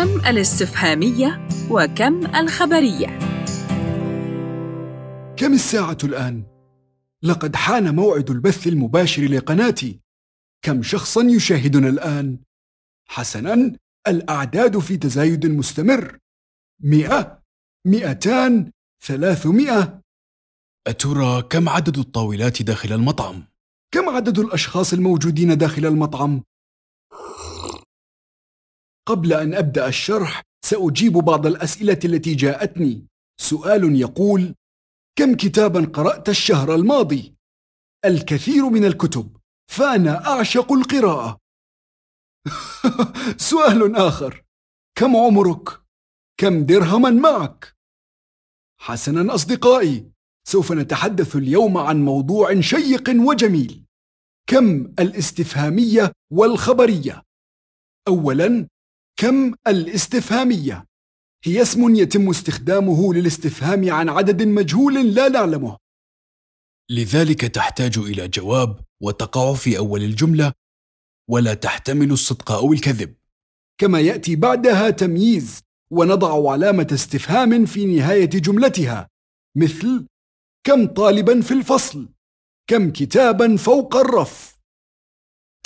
كم الاستفهامية وكم الخبرية؟ كم الساعة الآن؟ لقد حان موعد البث المباشر لقناتي كم شخصا يشاهدنا الآن؟ حسنا الأعداد في تزايد مستمر مئة مئتان ثلاثمئة. أترى كم عدد الطاولات داخل المطعم؟ كم عدد الأشخاص الموجودين داخل المطعم؟ قبل أن أبدأ الشرح سأجيب بعض الأسئلة التي جاءتني سؤال يقول كم كتابا قرأت الشهر الماضي؟ الكثير من الكتب فأنا أعشق القراءة سؤال آخر كم عمرك؟ كم درهما معك؟ حسنا أصدقائي سوف نتحدث اليوم عن موضوع شيق وجميل كم الاستفهامية والخبرية أولا كم الاستفهامية هي اسم يتم استخدامه للاستفهام عن عدد مجهول لا نعلمه لذلك تحتاج إلى جواب وتقع في أول الجملة ولا تحتمل الصدق أو الكذب كما يأتي بعدها تمييز ونضع علامة استفهام في نهاية جملتها مثل كم طالبا في الفصل كم كتابا فوق الرف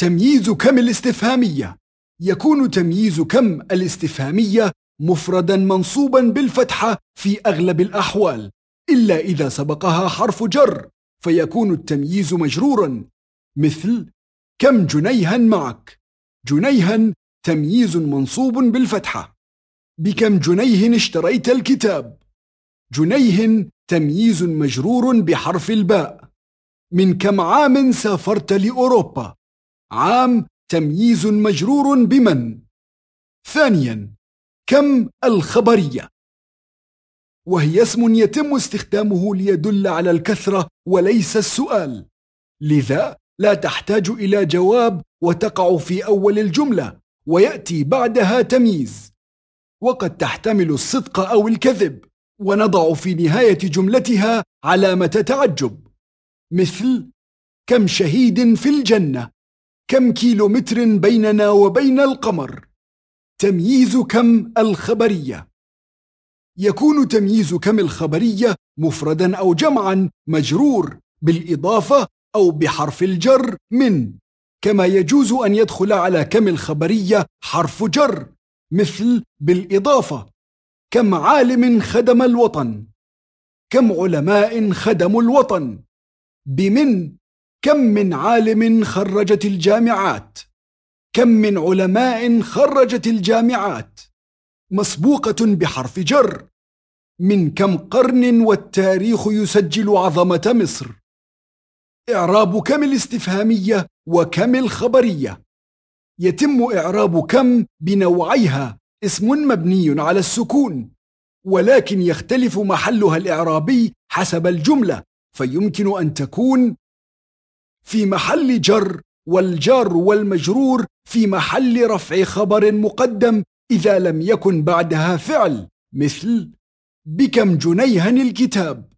تمييز كم الاستفهامية يكون تمييز كم الاستفهامية مفردا منصوبا بالفتحة في أغلب الأحوال إلا إذا سبقها حرف جر فيكون التمييز مجرورا مثل كم جنيها معك جنيها تمييز منصوب بالفتحة بكم جنيه اشتريت الكتاب جنيه تمييز مجرور بحرف الباء من كم عام سافرت لأوروبا عام تمييز مجرور بمن ثانيا كم الخبرية وهي اسم يتم استخدامه ليدل على الكثرة وليس السؤال لذا لا تحتاج إلى جواب وتقع في أول الجملة ويأتي بعدها تمييز وقد تحتمل الصدق أو الكذب ونضع في نهاية جملتها علامة تعجب مثل كم شهيد في الجنة كم كيلومتر بيننا وبين القمر تمييز كم الخبرية يكون تمييز كم الخبرية مفردا أو جمعا مجرور بالإضافة أو بحرف الجر من كما يجوز أن يدخل على كم الخبرية حرف جر مثل بالإضافة كم عالم خدم الوطن كم علماء خدموا الوطن بمن كم من عالم خرجت الجامعات كم من علماء خرجت الجامعات مسبوقة بحرف جر من كم قرن والتاريخ يسجل عظمة مصر إعراب كم الاستفهامية وكم الخبرية يتم إعراب كم بنوعيها اسم مبني على السكون ولكن يختلف محلها الإعرابي حسب الجملة فيمكن أن تكون في محل جر والجار والمجرور في محل رفع خبر مقدم إذا لم يكن بعدها فعل مثل بكم جنيها الكتاب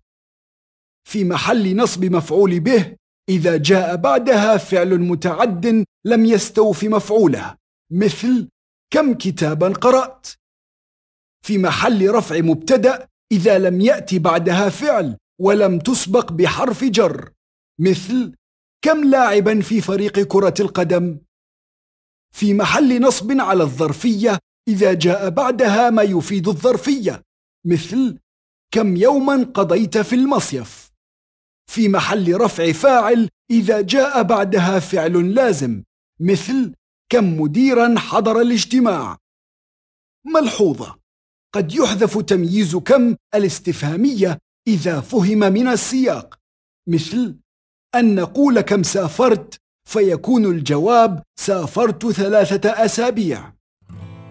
في محل نصب مفعول به إذا جاء بعدها فعل متعد لم يستوف مفعوله مثل كم كتابا قرأت في محل رفع مبتدأ إذا لم يأتي بعدها فعل ولم تسبق بحرف جر مثل كم لاعبا في فريق كرة القدم؟ في محل نصب على الظرفية إذا جاء بعدها ما يفيد الظرفية مثل كم يوما قضيت في المصيف في محل رفع فاعل إذا جاء بعدها فعل لازم مثل كم مديرا حضر الاجتماع ملحوظة قد يحذف تمييز كم الاستفهامية إذا فهم من السياق مثل أن نقول كم سافرت فيكون الجواب سافرت ثلاثة أسابيع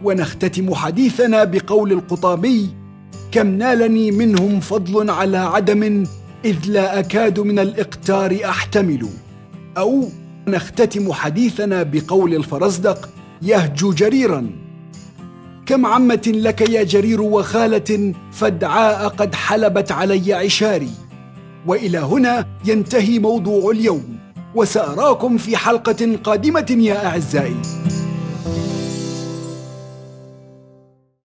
ونختتم حديثنا بقول القطابي كم نالني منهم فضل على عدم إذ لا أكاد من الإقتار أحتمل أو نختتم حديثنا بقول الفرزدق يهجو جريرا كم عمة لك يا جرير وخالة فادعاء قد حلبت علي عشاري والى هنا ينتهي موضوع اليوم وساراكم في حلقه قادمه يا اعزائي